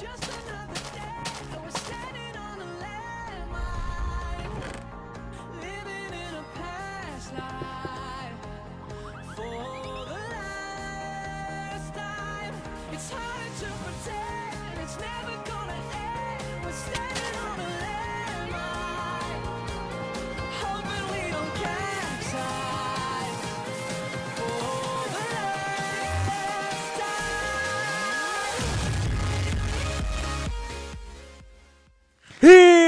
just another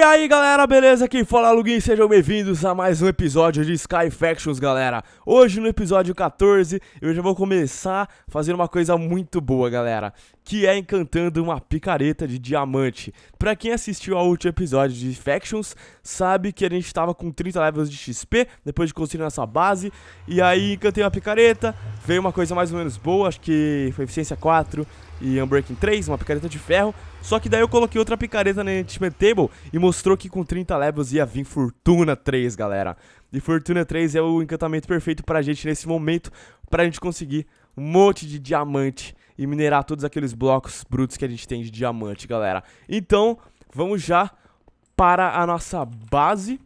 aí galera, beleza? Quem fala é Lugin, sejam bem-vindos a mais um episódio de Sky Factions, galera. Hoje no episódio 14, eu já vou começar fazendo uma coisa muito boa, galera, que é encantando uma picareta de diamante. Pra quem assistiu ao último episódio de Factions, sabe que a gente tava com 30 levels de XP, depois de construir nossa base, e aí encantei uma picareta, veio uma coisa mais ou menos boa, acho que foi eficiência 4, e Unbreaking 3, uma picareta de ferro. Só que daí eu coloquei outra picareta na Enchantment Table e mostrou que com 30 levels ia vir Fortuna 3, galera. E Fortuna 3 é o encantamento perfeito pra gente nesse momento, pra gente conseguir um monte de diamante e minerar todos aqueles blocos brutos que a gente tem de diamante, galera. Então, vamos já para a nossa base,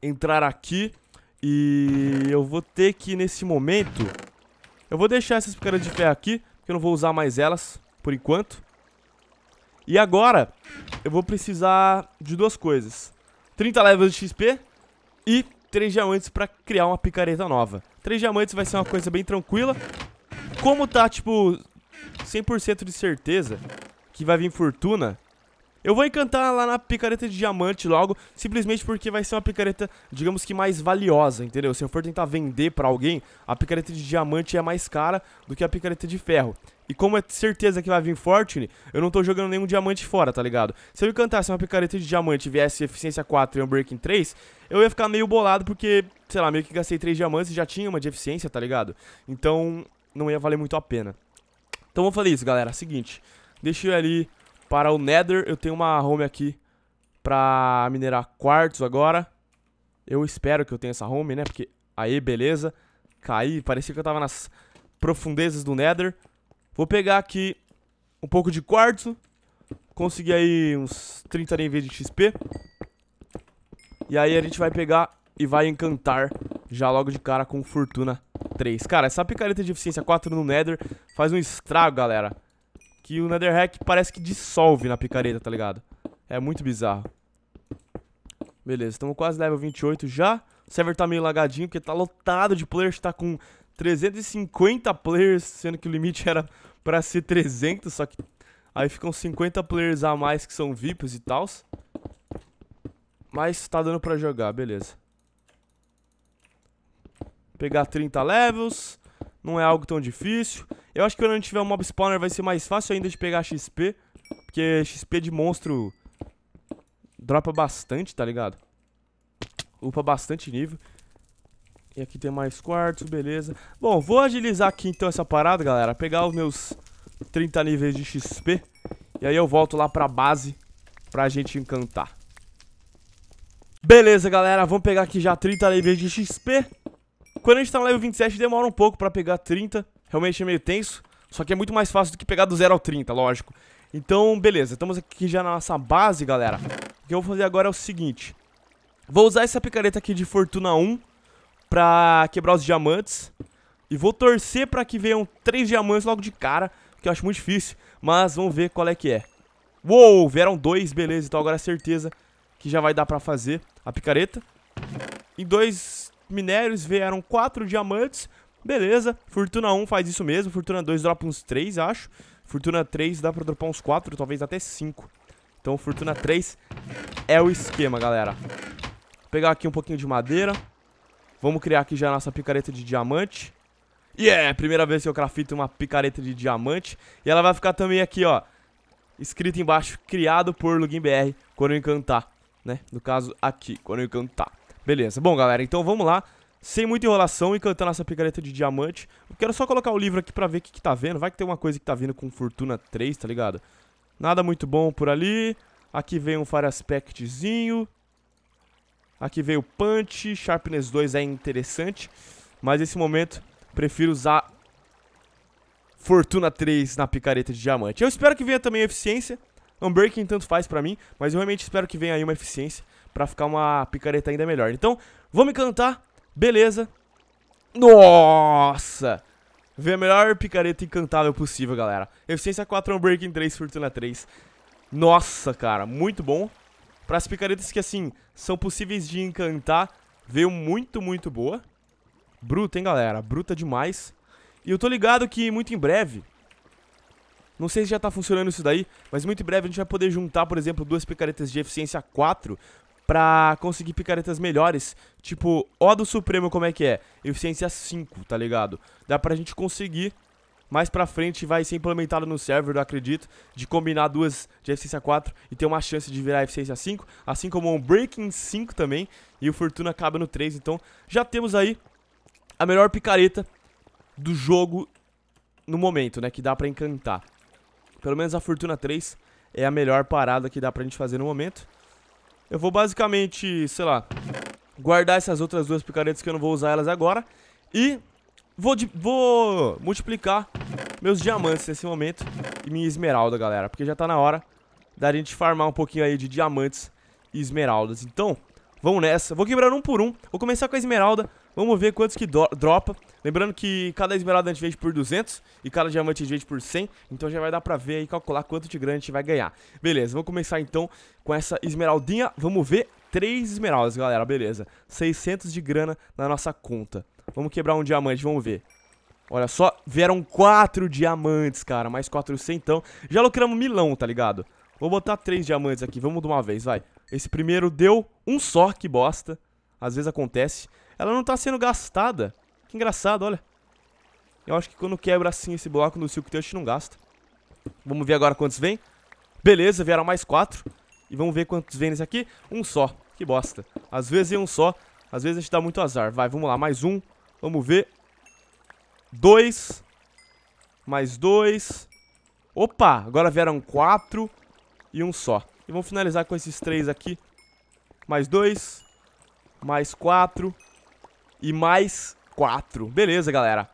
entrar aqui e eu vou ter que, nesse momento, eu vou deixar essas picaretas de ferro aqui, eu não vou usar mais elas por enquanto. E agora, eu vou precisar de duas coisas. 30 levels de XP e 3 diamantes pra criar uma picareta nova. 3 diamantes vai ser uma coisa bem tranquila. Como tá, tipo, 100% de certeza que vai vir fortuna, eu vou encantar lá na picareta de diamante logo, simplesmente porque vai ser uma picareta, digamos que mais valiosa, entendeu? Se eu for tentar vender pra alguém, a picareta de diamante é mais cara do que a picareta de ferro. E como é certeza que vai vir Fortune, eu não tô jogando nenhum diamante fora, tá ligado? Se eu encantasse uma picareta de diamante viesse eficiência 4 e unbreaking 3, eu ia ficar meio bolado porque, sei lá, meio que gastei 3 diamantes e já tinha uma de eficiência, tá ligado? Então, não ia valer muito a pena. Então vou fazer isso, galera. É seguinte, deixei ali para o Nether. Eu tenho uma home aqui pra minerar quartzo agora. Eu espero que eu tenha essa home, né? Porque aí, beleza. Caí, parecia que eu tava nas profundezas do Nether. Vou pegar aqui um pouco de quartzo. Consegui aí uns 30 NV de XP. E aí a gente vai pegar e vai encantar já logo de cara com Fortuna 3. Cara, essa picareta de eficiência 4 no Nether faz um estrago, galera que o netherrack parece que dissolve na picareta, tá ligado? É muito bizarro. Beleza, estamos quase level 28 já. O server tá meio lagadinho porque tá lotado de players, tá com 350 players, sendo que o limite era pra ser 300, só que aí ficam 50 players a mais que são VIPs e tals. Mas tá dando pra jogar, beleza. Pegar 30 levels. Não é algo tão difícil. Eu acho que quando a gente tiver um mob spawner vai ser mais fácil ainda de pegar XP. Porque XP de monstro dropa bastante, tá ligado? Upa bastante nível. E aqui tem mais quartos, beleza. Bom, vou agilizar aqui então essa parada, galera. Pegar os meus 30 níveis de XP. E aí eu volto lá pra base pra gente encantar. Beleza, galera. Vamos pegar aqui já 30 níveis de XP. Quando a gente tá no level 27, demora um pouco pra pegar 30. Realmente é meio tenso. Só que é muito mais fácil do que pegar do 0 ao 30, lógico. Então, beleza. Estamos aqui já na nossa base, galera. O que eu vou fazer agora é o seguinte. Vou usar essa picareta aqui de Fortuna 1 pra quebrar os diamantes. E vou torcer pra que venham 3 diamantes logo de cara, que eu acho muito difícil. Mas vamos ver qual é que é. Uou, vieram dois, beleza. Então agora é certeza que já vai dar pra fazer a picareta. Em dois minérios, vieram quatro diamantes. Beleza, Fortuna 1 faz isso mesmo, Fortuna 2 dropa uns 3, acho. Fortuna 3 dá pra dropar uns 4, talvez até 5. Então Fortuna 3 é o esquema, galera. Vou pegar aqui um pouquinho de madeira. Vamos criar aqui já a nossa picareta de diamante. E yeah, é, primeira vez que eu crafito uma picareta de diamante. E ela vai ficar também aqui, ó, escrito embaixo, criado por br quando eu encantar, né? No caso, aqui, quando eu encantar. Beleza. Bom, galera, então vamos lá. Sem muita enrolação e cantando essa picareta de diamante. Eu quero só colocar o livro aqui pra ver o que, que tá vendo. Vai que tem uma coisa que tá vindo com Fortuna 3, tá ligado? Nada muito bom por ali. Aqui vem um Fire Aspectzinho. Aqui veio Punch. Sharpness 2 é interessante. Mas nesse momento, prefiro usar Fortuna 3 na picareta de diamante. Eu espero que venha também eficiência. Unbreaking tanto faz pra mim, mas eu realmente espero que venha aí uma eficiência pra ficar uma picareta ainda melhor. Então, vou me cantar, beleza. Nossa! Ver a melhor picareta encantável possível, galera. Eficiência 4, Unbreaking 3, Fortuna 3. Nossa, cara, muito bom. Para as picaretas que, assim, são possíveis de encantar, veio muito, muito boa. Bruta, hein, galera? Bruta demais. E eu tô ligado que muito em breve... Não sei se já tá funcionando isso daí, mas muito em breve a gente vai poder juntar, por exemplo, duas picaretas de eficiência 4 pra conseguir picaretas melhores. Tipo, ó do Supremo como é que é. Eficiência 5, tá ligado? Dá pra gente conseguir. Mais pra frente vai ser implementado no server, eu acredito, de combinar duas de eficiência 4 e ter uma chance de virar eficiência 5, assim como um Breaking 5 também, e o Fortuna acaba no 3, então já temos aí a melhor picareta do jogo no momento, né, que dá pra encantar. Pelo menos a Fortuna 3 é a melhor parada que dá pra gente fazer no momento. Eu vou basicamente, sei lá, guardar essas outras duas picaretas que eu não vou usar elas agora. E vou, vou multiplicar meus diamantes nesse momento e minha esmeralda, galera. Porque já tá na hora da gente farmar um pouquinho aí de diamantes e esmeraldas. Então, vamos nessa. Vou quebrar um por um. Vou começar com a esmeralda. Vamos ver quantos que dropa. Lembrando que cada esmeralda a gente vende por 200 e cada diamante a gente vende por 100. Então já vai dar pra ver e calcular quanto de grana a gente vai ganhar. Beleza, vamos começar então com essa esmeraldinha. Vamos ver. 3 esmeraldas, galera, beleza. 600 de grana na nossa conta. Vamos quebrar um diamante, vamos ver. Olha só, vieram 4 diamantes, cara. Mais 400, então. Já lucramos milão, tá ligado? Vou botar 3 diamantes aqui, vamos de uma vez, vai. Esse primeiro deu um só, que bosta às vezes acontece, ela não tá sendo gastada. Que engraçado, olha. Eu acho que quando quebra assim esse bloco no Silk Touch não gasta. Vamos ver agora quantos vem. Beleza, vieram mais quatro. E vamos ver quantos vem nesse aqui. Um só. Que bosta. Às vezes é um só. Às vezes a gente dá muito azar. Vai, vamos lá. Mais um. Vamos ver. Dois. Mais dois. Opa! Agora vieram quatro e um só. E vamos finalizar com esses três aqui. Mais dois mais 4 e mais 4. Beleza, galera.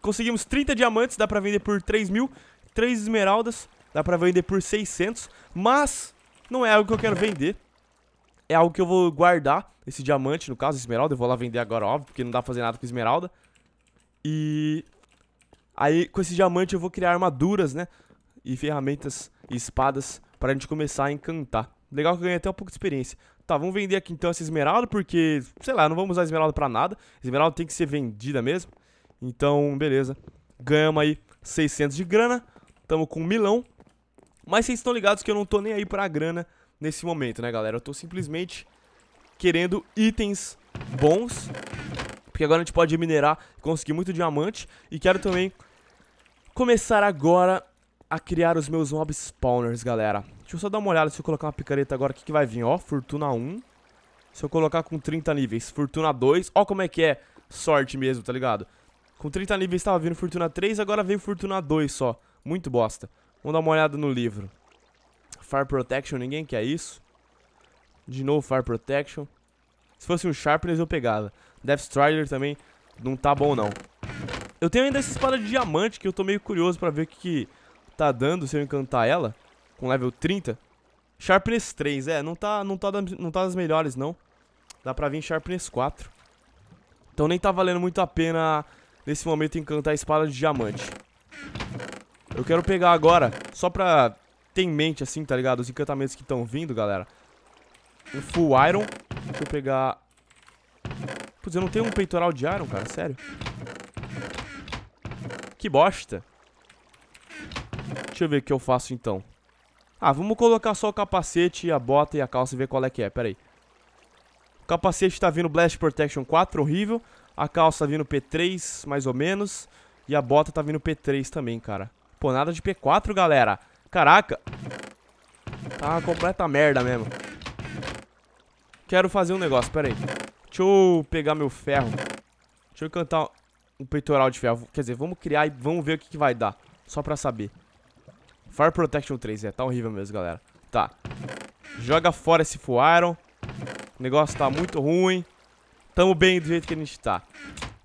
Conseguimos 30 diamantes, dá pra vender por 3 mil. 3 esmeraldas, dá pra vender por 600. Mas não é algo que eu quero vender. É algo que eu vou guardar, esse diamante, no caso, esmeralda. Eu vou lá vender agora, óbvio, porque não dá pra fazer nada com esmeralda. E... Aí, com esse diamante, eu vou criar armaduras, né? E ferramentas e espadas pra gente começar a encantar. Legal que eu ganhei até um pouco de experiência tá, vamos vender aqui então essa esmeralda, porque, sei lá, não vamos usar esmeralda pra nada. Esmeralda tem que ser vendida mesmo. Então, beleza. Ganhamos aí 600 de grana. Tamo com um milão. Mas vocês estão ligados que eu não tô nem aí pra grana nesse momento, né, galera? Eu tô simplesmente querendo itens bons. Porque agora a gente pode minerar e conseguir muito diamante. E quero também começar agora a criar os meus mob spawners, galera. Deixa eu só dar uma olhada se eu colocar uma picareta agora, o que, que vai vir, ó, fortuna 1. Se eu colocar com 30 níveis, fortuna 2, ó como é que é sorte mesmo, tá ligado? Com 30 níveis tava vindo fortuna 3, agora veio fortuna 2 só, muito bosta. Vamos dar uma olhada no livro. Fire Protection, ninguém quer isso. De novo, Fire Protection. Se fosse um Sharpness eu pegava. Death Strider também não tá bom não. Eu tenho ainda essa espada de diamante que eu tô meio curioso pra ver o que, que tá dando se eu encantar ela com level 30. Sharpness 3, é, não tá, não, tá, não tá das melhores, não. Dá pra vir Sharpness 4. Então nem tá valendo muito a pena, nesse momento, encantar a espada de diamante. Eu quero pegar agora, só pra ter em mente, assim, tá ligado? Os encantamentos que estão vindo, galera. o Full Iron. Deixa eu pegar... Putz, eu não tenho um peitoral de Iron, cara, sério. Que bosta. Deixa eu ver o que eu faço, então. Ah, vamos colocar só o capacete, a bota e a calça e ver qual é que é. Pera aí. O capacete tá vindo Blast Protection 4, horrível. A calça tá vindo P3, mais ou menos. E a bota tá vindo P3 também, cara. Pô, nada de P4, galera. Caraca. Tá uma completa merda mesmo. Quero fazer um negócio, pera aí. Deixa eu pegar meu ferro. Deixa eu cantar um peitoral de ferro. Quer dizer, vamos criar e vamos ver o que, que vai dar. Só pra saber. Fire Protection 3, é, tá horrível mesmo, galera. Tá. Joga fora esse full iron. O negócio tá muito ruim. Tamo bem do jeito que a gente tá.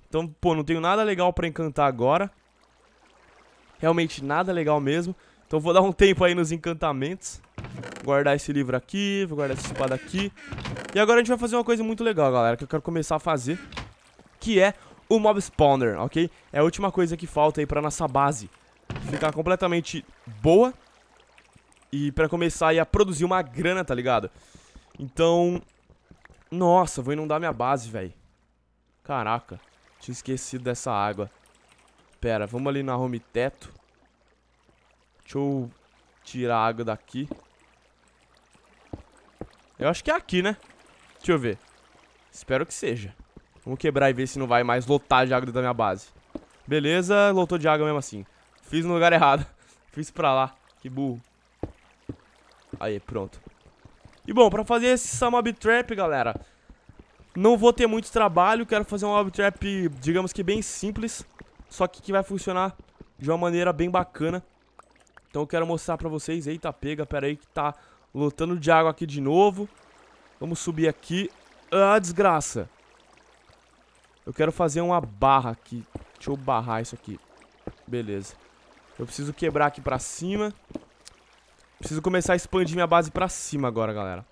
Então, pô, não tenho nada legal pra encantar agora. Realmente nada legal mesmo. Então vou dar um tempo aí nos encantamentos. Guardar esse livro aqui, vou guardar essa espada aqui. E agora a gente vai fazer uma coisa muito legal, galera, que eu quero começar a fazer. Que é o Mob Spawner, ok? É a última coisa que falta aí pra nossa base ficar completamente boa e para começar aí a produzir uma grana, tá ligado? Então, nossa, vou inundar minha base, velho. Caraca, tinha esquecido dessa água. Pera, vamos ali na home teto. Deixa eu tirar a água daqui. Eu acho que é aqui, né? Deixa eu ver. Espero que seja. Vamos quebrar e ver se não vai mais lotar de água da minha base. Beleza, lotou de água mesmo assim. Fiz no lugar errado. Fiz pra lá. Que burro. Aí, pronto. E bom, pra fazer essa mob trap, galera, não vou ter muito trabalho. Quero fazer uma mob trap, digamos que bem simples. Só que que vai funcionar de uma maneira bem bacana. Então eu quero mostrar pra vocês. Eita, pega, pera aí que tá lotando de água aqui de novo. Vamos subir aqui. Ah, desgraça. Eu quero fazer uma barra aqui. Deixa eu barrar isso aqui. Beleza. Eu preciso quebrar aqui pra cima. Preciso começar a expandir minha base pra cima agora, galera.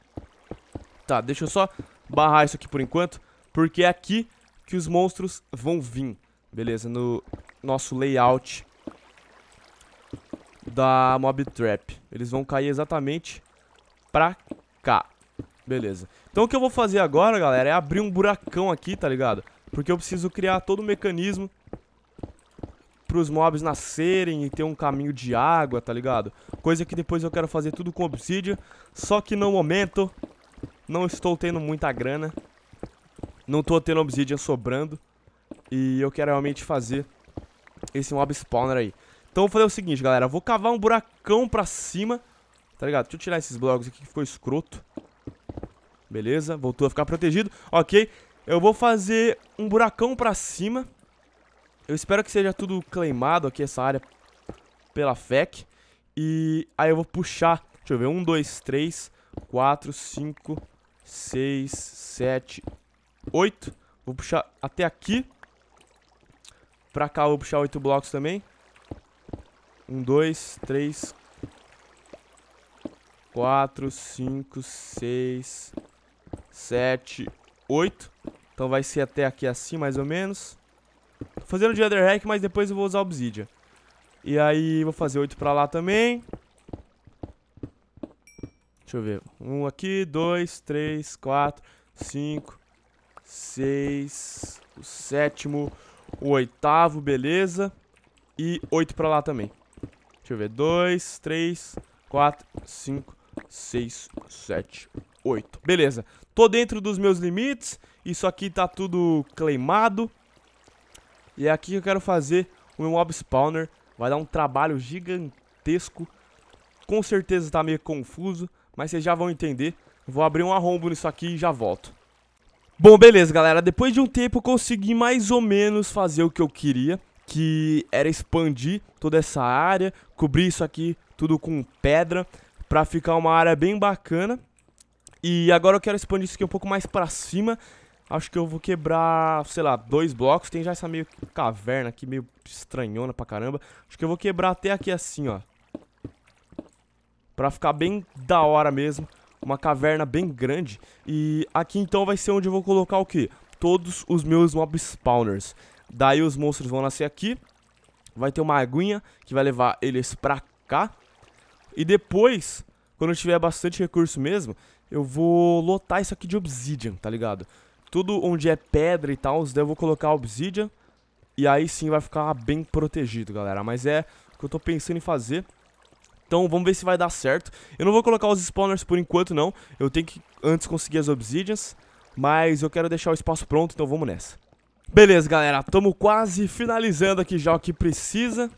Tá, deixa eu só barrar isso aqui por enquanto, porque é aqui que os monstros vão vir. Beleza, no nosso layout da Mob Trap. Eles vão cair exatamente pra cá. Beleza. Então o que eu vou fazer agora, galera, é abrir um buracão aqui, tá ligado? Porque eu preciso criar todo o mecanismo pros mobs nascerem e ter um caminho de água, tá ligado? Coisa que depois eu quero fazer tudo com obsidian. Só que no momento, não estou tendo muita grana. Não tô tendo obsidian sobrando. E eu quero realmente fazer esse mob spawner aí. Então eu vou fazer o seguinte, galera. vou cavar um buracão pra cima, tá ligado? Deixa eu tirar esses blocos aqui que ficou escroto. Beleza, voltou a ficar protegido. Ok, eu vou fazer um buracão pra cima eu espero que seja tudo claimado aqui, essa área, pela FEC. E aí eu vou puxar, deixa eu ver, 1, 2, 3, 4, 5, 6, 7, 8. Vou puxar até aqui. Pra cá eu vou puxar 8 blocos também. 1, 2, 3, 4, 5, 6, 7, 8. Então vai ser até aqui assim, mais ou menos. Tô fazendo de Other Hack, mas depois eu vou usar Obsidian. E aí vou fazer 8 pra lá também. Deixa eu ver. 1 um aqui, 2, 3, 4, 5, 6, o sétimo, o oitavo, beleza. E 8 pra lá também. Deixa eu ver. 2, 3, 4, 5, 6, 7, 8. Beleza. Tô dentro dos meus limites. Isso aqui tá tudo claimado. E é aqui que eu quero fazer o meu mob spawner. Vai dar um trabalho gigantesco. Com certeza tá meio confuso, mas vocês já vão entender. Vou abrir um arrombo nisso aqui e já volto. Bom, beleza, galera. Depois de um tempo eu consegui mais ou menos fazer o que eu queria, que era expandir toda essa área, cobrir isso aqui tudo com pedra, pra ficar uma área bem bacana. E agora eu quero expandir isso aqui um pouco mais pra cima Acho que eu vou quebrar, sei lá, dois blocos. Tem já essa meio caverna aqui, meio estranhona pra caramba. Acho que eu vou quebrar até aqui assim, ó. Pra ficar bem da hora mesmo. Uma caverna bem grande. E aqui então vai ser onde eu vou colocar o quê? Todos os meus mob spawners. Daí os monstros vão nascer aqui. Vai ter uma aguinha que vai levar eles pra cá. E depois, quando eu tiver bastante recurso mesmo, eu vou lotar isso aqui de obsidian, tá ligado? Tudo onde é pedra e tal, daí eu vou colocar obsidian. E aí sim vai ficar bem protegido, galera. Mas é o que eu tô pensando em fazer. Então vamos ver se vai dar certo. Eu não vou colocar os spawners por enquanto, não. Eu tenho que antes conseguir as obsidians. Mas eu quero deixar o espaço pronto, então vamos nessa. Beleza, galera. Tamo quase finalizando aqui já o que precisa.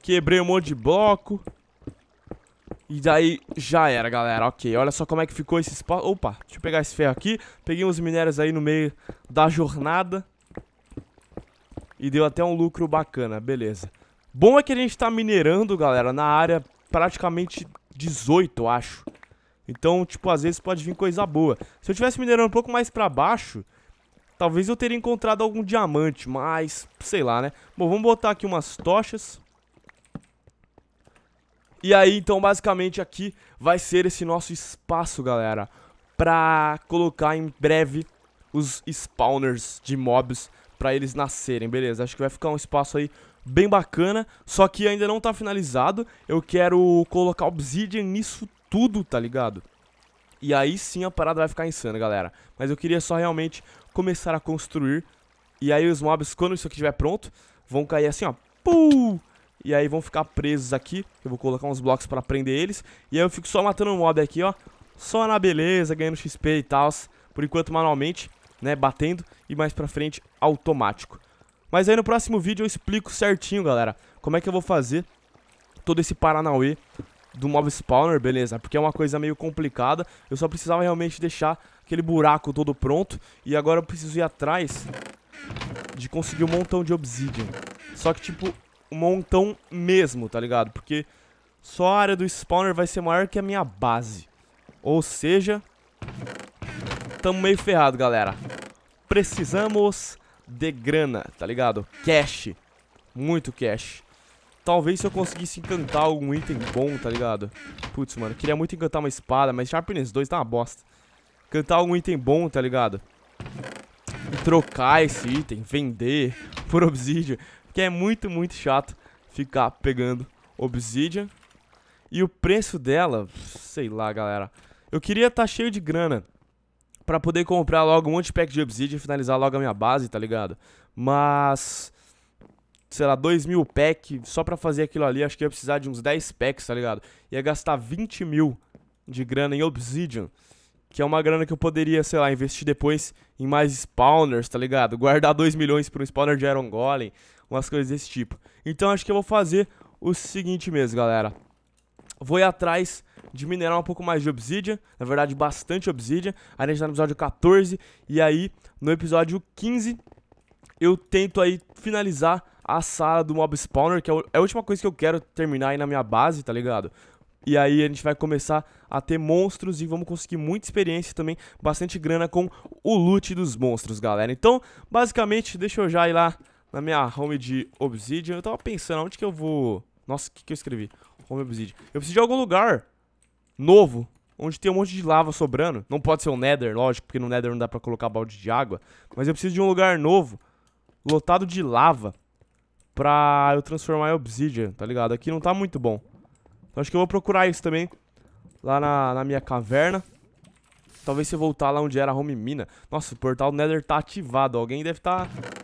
Quebrei um monte de bloco. E daí já era, galera. Ok, olha só como é que ficou esse espaço. Opa, deixa eu pegar esse ferro aqui. Peguei uns minérios aí no meio da jornada. E deu até um lucro bacana, beleza. Bom é que a gente tá minerando, galera, na área praticamente 18, eu acho. Então, tipo, às vezes pode vir coisa boa. Se eu tivesse minerando um pouco mais pra baixo, talvez eu teria encontrado algum diamante, mas sei lá, né? Bom, vamos botar aqui umas tochas. E aí, então, basicamente aqui vai ser esse nosso espaço, galera, pra colocar em breve os spawners de mobs pra eles nascerem, beleza? Acho que vai ficar um espaço aí bem bacana, só que ainda não tá finalizado. Eu quero colocar obsidian nisso tudo, tá ligado? E aí sim a parada vai ficar insana, galera. Mas eu queria só realmente começar a construir. E aí os mobs, quando isso aqui estiver pronto, vão cair assim, ó. Pum! E aí vão ficar presos aqui. Eu vou colocar uns blocos pra prender eles. E aí eu fico só matando mob aqui, ó. Só na beleza, ganhando XP e tal. Por enquanto manualmente, né, batendo. E mais pra frente, automático. Mas aí no próximo vídeo eu explico certinho, galera. Como é que eu vou fazer todo esse Paranauê do mob spawner, beleza? Porque é uma coisa meio complicada. Eu só precisava realmente deixar aquele buraco todo pronto. E agora eu preciso ir atrás de conseguir um montão de obsidian. Só que, tipo, um montão mesmo, tá ligado? Porque só a área do spawner vai ser maior que a minha base. Ou seja, tamo meio ferrado, galera. Precisamos de grana, tá ligado? Cash. Muito cash. Talvez se eu conseguisse encantar algum item bom, tá ligado? Putz, mano, queria muito encantar uma espada, mas Sharpness 2 tá uma bosta. Encantar algum item bom, tá ligado? E trocar esse item, vender por obsidio que é muito, muito chato ficar pegando Obsidian. E o preço dela, sei lá, galera. Eu queria estar tá cheio de grana para poder comprar logo um monte de pack de Obsidian e finalizar logo a minha base, tá ligado? Mas, sei lá, 2 mil pack, só pra fazer aquilo ali, acho que ia precisar de uns 10 packs, tá ligado? Ia gastar 20 mil de grana em Obsidian, que é uma grana que eu poderia, sei lá, investir depois em mais spawners, tá ligado? Guardar 2 milhões pra um spawner de Iron Golem, umas coisas desse tipo. Então acho que eu vou fazer o seguinte mesmo, galera. Vou ir atrás de minerar um pouco mais de obsidian, na verdade bastante obsidian. a gente tá no episódio 14 e aí no episódio 15 eu tento aí finalizar a sala do mob spawner, que é, é a última coisa que eu quero terminar aí na minha base, tá ligado? E aí a gente vai começar a ter monstros e vamos conseguir muita experiência e também bastante grana com o loot dos monstros, galera. Então, basicamente, deixa eu já ir lá na minha home de Obsidian. Eu tava pensando, onde que eu vou... Nossa, o que, que eu escrevi? Home Obsidian. Eu preciso de algum lugar novo, onde tem um monte de lava sobrando. Não pode ser um Nether, lógico, porque no Nether não dá pra colocar balde de água. Mas eu preciso de um lugar novo, lotado de lava, pra eu transformar em Obsidian, tá ligado? Aqui não tá muito bom. Então acho que eu vou procurar isso também, lá na, na minha caverna. Talvez se eu voltar lá onde era a home mina. Nossa, o portal Nether tá ativado. Alguém deve estar... Tá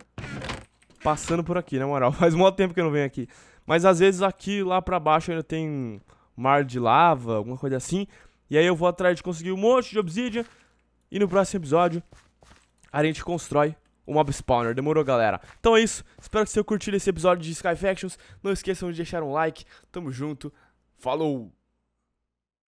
passando por aqui, na moral. Faz muito tempo que eu não venho aqui. Mas às vezes aqui lá pra baixo ainda tem mar de lava, alguma coisa assim. E aí eu vou atrás de conseguir um monte de obsidian. E no próximo episódio a gente constrói o mob spawner. Demorou, galera? Então é isso. Espero que vocês tenham curtido esse episódio de Sky Factions. Não esqueçam de deixar um like. Tamo junto. Falou!